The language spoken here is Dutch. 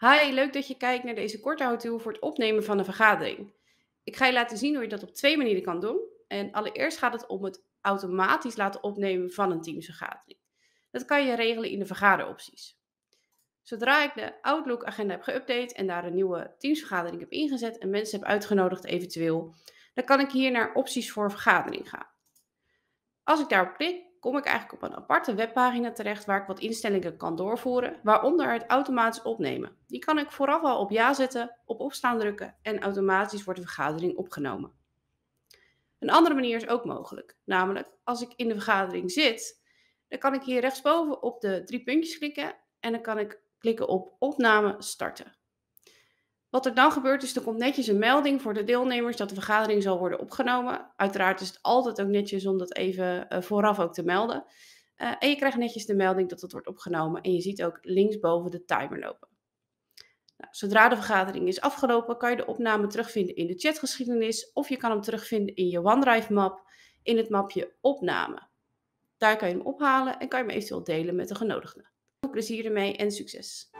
Hi, leuk dat je kijkt naar deze korte how voor het opnemen van een vergadering. Ik ga je laten zien hoe je dat op twee manieren kan doen. En allereerst gaat het om het automatisch laten opnemen van een teamsvergadering. Dat kan je regelen in de vergaderopties. Zodra ik de Outlook-agenda heb geüpdate en daar een nieuwe teamsvergadering heb ingezet en mensen heb uitgenodigd eventueel, dan kan ik hier naar opties voor vergadering gaan. Als ik daarop klik, kom ik eigenlijk op een aparte webpagina terecht waar ik wat instellingen kan doorvoeren, waaronder het automatisch opnemen. Die kan ik vooraf al op ja zetten, op opstaan drukken en automatisch wordt de vergadering opgenomen. Een andere manier is ook mogelijk, namelijk als ik in de vergadering zit, dan kan ik hier rechtsboven op de drie puntjes klikken en dan kan ik klikken op opname starten. Wat er dan gebeurt is, er komt netjes een melding voor de deelnemers dat de vergadering zal worden opgenomen. Uiteraard is het altijd ook netjes om dat even eh, vooraf ook te melden. Eh, en je krijgt netjes de melding dat het wordt opgenomen en je ziet ook linksboven de timer lopen. Nou, zodra de vergadering is afgelopen, kan je de opname terugvinden in de chatgeschiedenis of je kan hem terugvinden in je OneDrive map in het mapje opname. Daar kan je hem ophalen en kan je hem eventueel delen met de genodigden. Veel plezier ermee en succes!